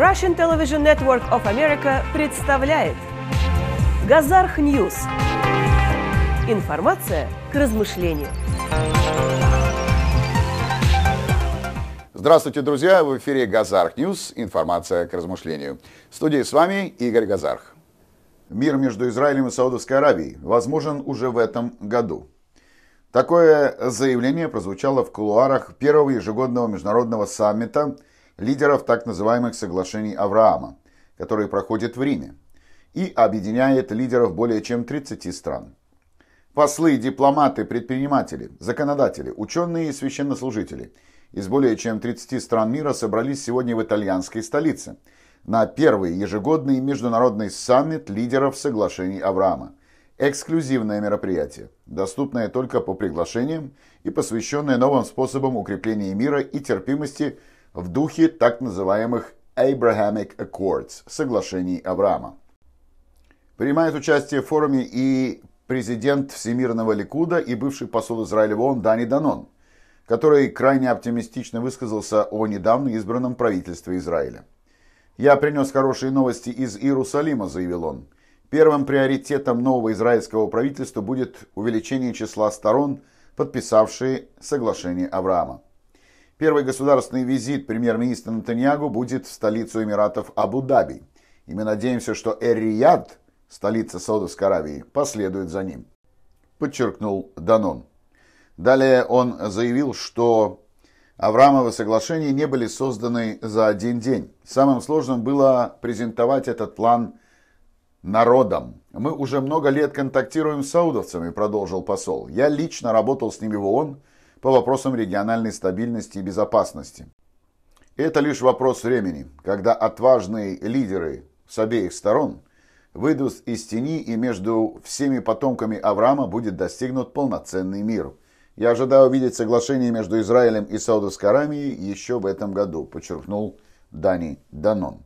Russian Television Network of America представляет Газарх Ньюс. Информация к размышлению. Здравствуйте, друзья! В эфире Газарх Ньюс. Информация к размышлению. В студии с вами Игорь Газарх. Мир между Израилем и Саудовской Аравией возможен уже в этом году. Такое заявление прозвучало в кулуарах первого ежегодного международного саммита – лидеров так называемых соглашений Авраама, которые проходят в Риме, и объединяет лидеров более чем 30 стран. Послы, дипломаты, предприниматели, законодатели, ученые и священнослужители из более чем 30 стран мира собрались сегодня в итальянской столице на первый ежегодный международный саммит лидеров соглашений Авраама. Эксклюзивное мероприятие, доступное только по приглашениям и посвященное новым способам укрепления мира и терпимости – в духе так называемых Abrahamic Accords – соглашений Авраама. Принимает участие в форуме и президент Всемирного Ликуда и бывший посол Израиля в ООН Дани Данон, который крайне оптимистично высказался о недавно избранном правительстве Израиля. «Я принес хорошие новости из Иерусалима», – заявил он. «Первым приоритетом нового израильского правительства будет увеличение числа сторон, подписавшие соглашение Авраама. Первый государственный визит премьер-министра Натаньягу будет в столицу Эмиратов Абу-Даби. И мы надеемся, что Эр-Рияд, столица Саудовской Аравии, последует за ним, подчеркнул Данон. Далее он заявил, что Аврамовы соглашения не были созданы за один день. Самым сложным было презентовать этот план народам. Мы уже много лет контактируем с саудовцами, продолжил посол. Я лично работал с ними в ООН по вопросам региональной стабильности и безопасности. Это лишь вопрос времени, когда отважные лидеры с обеих сторон выйдут из тени и между всеми потомками Авраама будет достигнут полноценный мир. Я ожидаю увидеть соглашение между Израилем и Саудовской Арамией еще в этом году, подчеркнул Дани Данон.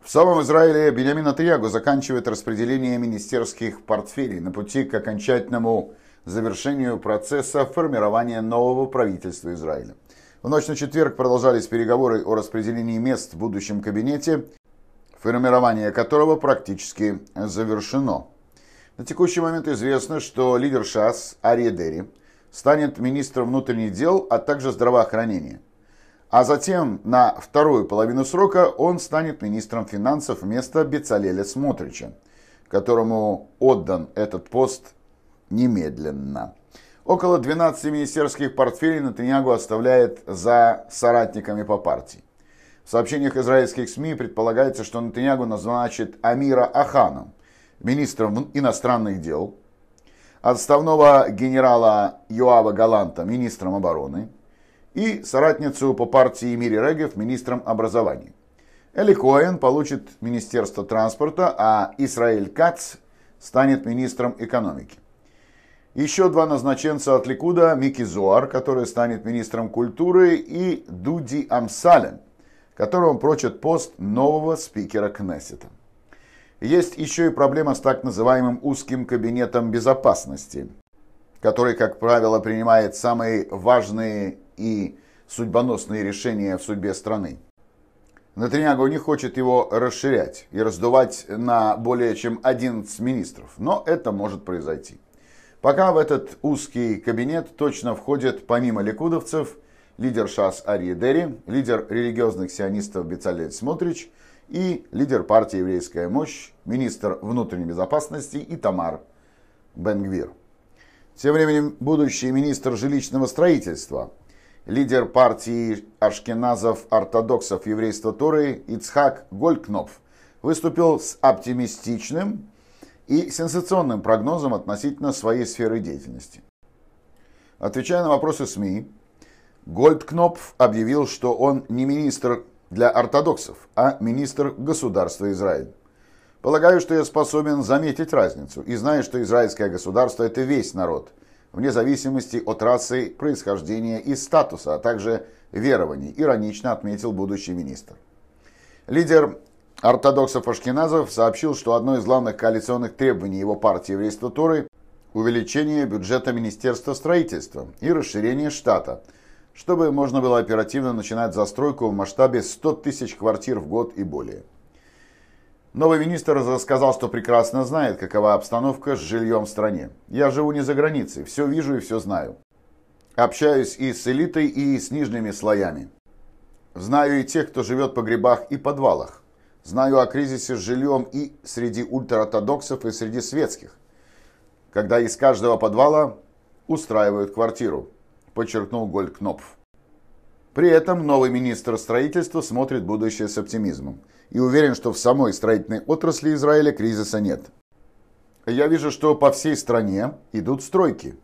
В самом Израиле Бенямин Атриягу заканчивает распределение министерских портфелей на пути к окончательному завершению процесса формирования нового правительства Израиля. В ночь на четверг продолжались переговоры о распределении мест в будущем кабинете, формирование которого практически завершено. На текущий момент известно, что лидер ШАС Ария Дери станет министром внутренних дел, а также здравоохранения. А затем на вторую половину срока он станет министром финансов вместо Бецалеля Смотрича, которому отдан этот пост немедленно. Около 12 министерских портфелей Натаньягу оставляет за соратниками по партии. В сообщениях израильских СМИ предполагается, что Натаньягу назначит Амира Аханом, министром иностранных дел, отставного генерала Юава Галанта министром обороны и соратницу по партии Мири Регев министром образования. Эли Коэн получит Министерство транспорта, а Исраиль Кац станет министром экономики. Еще два назначенца от Ликуда – Мики Зуар, который станет министром культуры, и Дуди Амсален, которому прочат пост нового спикера Кнессета. Есть еще и проблема с так называемым узким кабинетом безопасности, который, как правило, принимает самые важные и судьбоносные решения в судьбе страны. Натриняго не хочет его расширять и раздувать на более чем 11 министров, но это может произойти. Пока в этот узкий кабинет точно входит, помимо ликудовцев, лидер ШАС Ари Дери, лидер религиозных сионистов Бецалель Смотрич и лидер партии «Еврейская мощь», министр внутренней безопасности Итамар Бенгвир. Тем временем будущий министр жилищного строительства, лидер партии ашкеназов-ортодоксов еврейства Торы Ицхак Голькнов выступил с оптимистичным, и сенсационным прогнозом относительно своей сферы деятельности. Отвечая на вопросы СМИ, Гольдкнопф объявил, что он не министр для ортодоксов, а министр государства Израиль. Полагаю, что я способен заметить разницу и знаю, что израильское государство – это весь народ, вне зависимости от расы, происхождения и статуса, а также верований, иронично отметил будущий министр. Лидер ортодоксов Ашкеназов сообщил, что одно из главных коалиционных требований его партии еврейства Туры – увеличение бюджета Министерства строительства и расширение штата, чтобы можно было оперативно начинать застройку в масштабе 100 тысяч квартир в год и более. Новый министр рассказал, что прекрасно знает, какова обстановка с жильем в стране. «Я живу не за границей, все вижу и все знаю. Общаюсь и с элитой, и с нижними слоями. Знаю и тех, кто живет по грибах и подвалах. Знаю о кризисе с жильем и среди ультраортодоксов, и среди светских, когда из каждого подвала устраивают квартиру, подчеркнул Голькнопф. При этом новый министр строительства смотрит будущее с оптимизмом и уверен, что в самой строительной отрасли Израиля кризиса нет. Я вижу, что по всей стране идут стройки.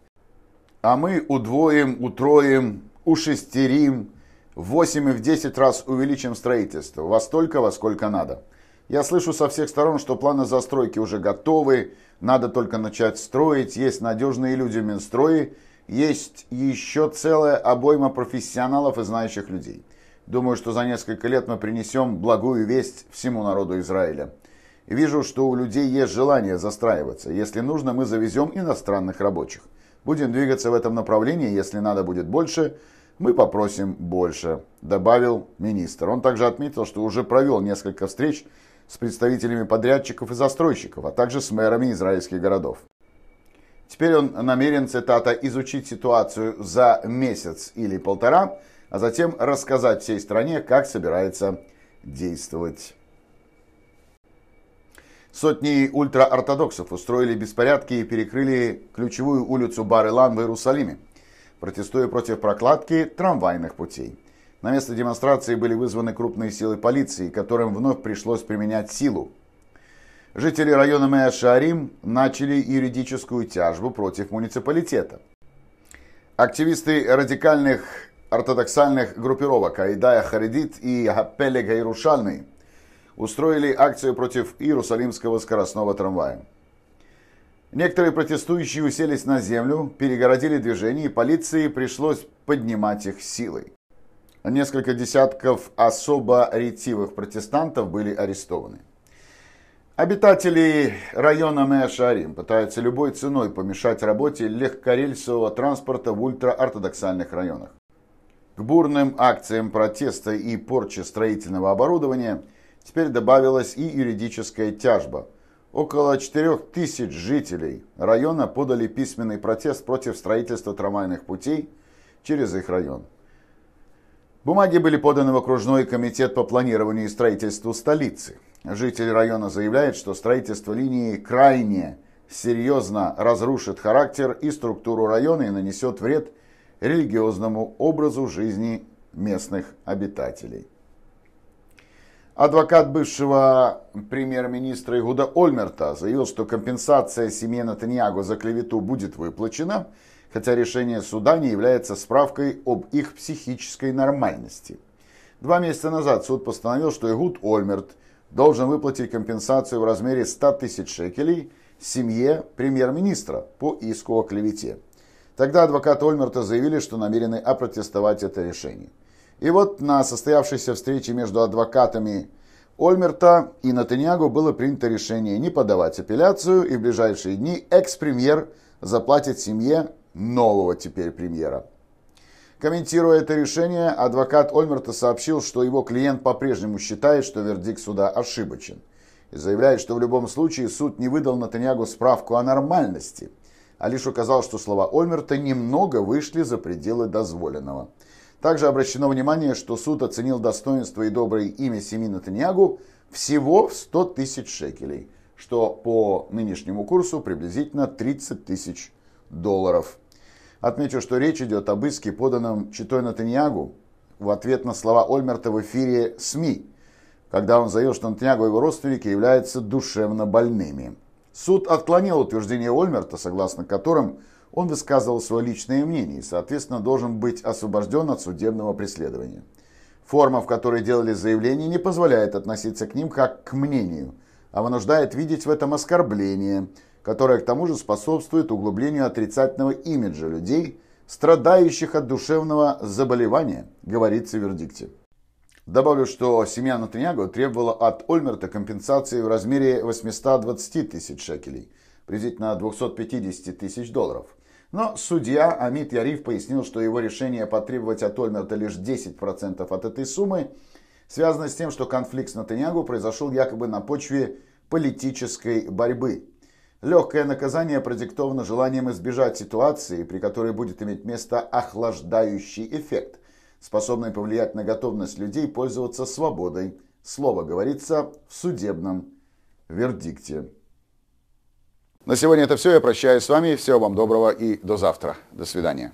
А мы удвоим, утроим, ушестерим, в 8 и в 10 раз увеличим строительство, во столько, во сколько надо. Я слышу со всех сторон, что планы застройки уже готовы, надо только начать строить, есть надежные люди в Минстрое, есть еще целая обойма профессионалов и знающих людей. Думаю, что за несколько лет мы принесем благую весть всему народу Израиля. Вижу, что у людей есть желание застраиваться. Если нужно, мы завезем иностранных рабочих. Будем двигаться в этом направлении, если надо будет больше – мы попросим больше, добавил министр. Он также отметил, что уже провел несколько встреч с представителями подрядчиков и застройщиков, а также с мэрами израильских городов. Теперь он намерен, цитата, изучить ситуацию за месяц или полтора, а затем рассказать всей стране, как собирается действовать. Сотни ультраортодоксов устроили беспорядки и перекрыли ключевую улицу Бар-Илан в Иерусалиме протестуя против прокладки трамвайных путей. На место демонстрации были вызваны крупные силы полиции, которым вновь пришлось применять силу. Жители района Мэя-Шарим начали юридическую тяжбу против муниципалитета. Активисты радикальных ортодоксальных группировок Айдая Харидит и Хаппеле Гайрушальный устроили акцию против Иерусалимского скоростного трамвая. Некоторые протестующие уселись на землю, перегородили движение, и полиции пришлось поднимать их силой. Несколько десятков особо ретивых протестантов были арестованы. Обитатели района Мэшарим пытаются любой ценой помешать работе легкорельсового транспорта в ультраортодоксальных районах. К бурным акциям протеста и порче строительного оборудования теперь добавилась и юридическая тяжба – Около 4000 жителей района подали письменный протест против строительства трамвайных путей через их район. Бумаги были поданы в окружной комитет по планированию и строительству столицы. Жители района заявляют, что строительство линии крайне серьезно разрушит характер и структуру района и нанесет вред религиозному образу жизни местных обитателей. Адвокат бывшего премьер-министра Игуда Ольмерта заявил, что компенсация семье Натаньягу за клевету будет выплачена, хотя решение суда не является справкой об их психической нормальности. Два месяца назад суд постановил, что Игуд Ольмерт должен выплатить компенсацию в размере 100 тысяч шекелей семье премьер-министра по иску о клевете. Тогда адвокаты Ольмерта заявили, что намерены опротестовать это решение. И вот на состоявшейся встрече между адвокатами Ольмерта и Натаньягу было принято решение не подавать апелляцию, и в ближайшие дни экс-премьер заплатит семье нового теперь премьера. Комментируя это решение, адвокат Ольмерта сообщил, что его клиент по-прежнему считает, что вердикт суда ошибочен. И заявляет, что в любом случае суд не выдал Натаньягу справку о нормальности, а лишь указал, что слова Ольмерта немного вышли за пределы дозволенного – также обращено внимание, что суд оценил достоинство и доброе имя семьи Натаньягу всего в 100 тысяч шекелей, что по нынешнему курсу приблизительно 30 тысяч долларов. Отмечу, что речь идет об иске, поданном Читой Натаньягу в ответ на слова Ольмерта в эфире СМИ, когда он заявил, что Натаньягу и его родственники являются душевно больными. Суд отклонил утверждение Ольмерта, согласно которым он высказывал свое личное мнение и, соответственно, должен быть освобожден от судебного преследования. Форма, в которой делали заявление, не позволяет относиться к ним как к мнению, а вынуждает видеть в этом оскорбление, которое к тому же способствует углублению отрицательного имиджа людей, страдающих от душевного заболевания, говорится в вердикте. Добавлю, что семья Натаньяго требовала от Ольмерта компенсации в размере 820 тысяч шекелей, приблизительно 250 тысяч долларов. Но судья Амит Яриф пояснил, что его решение потребовать от Ольмерта лишь 10% от этой суммы связано с тем, что конфликт с Натаньягу произошел якобы на почве политической борьбы. Легкое наказание продиктовано желанием избежать ситуации, при которой будет иметь место охлаждающий эффект, способный повлиять на готовность людей пользоваться свободой. Слово говорится в судебном вердикте. На сегодня это все. Я прощаюсь с вами. Всего вам доброго и до завтра. До свидания.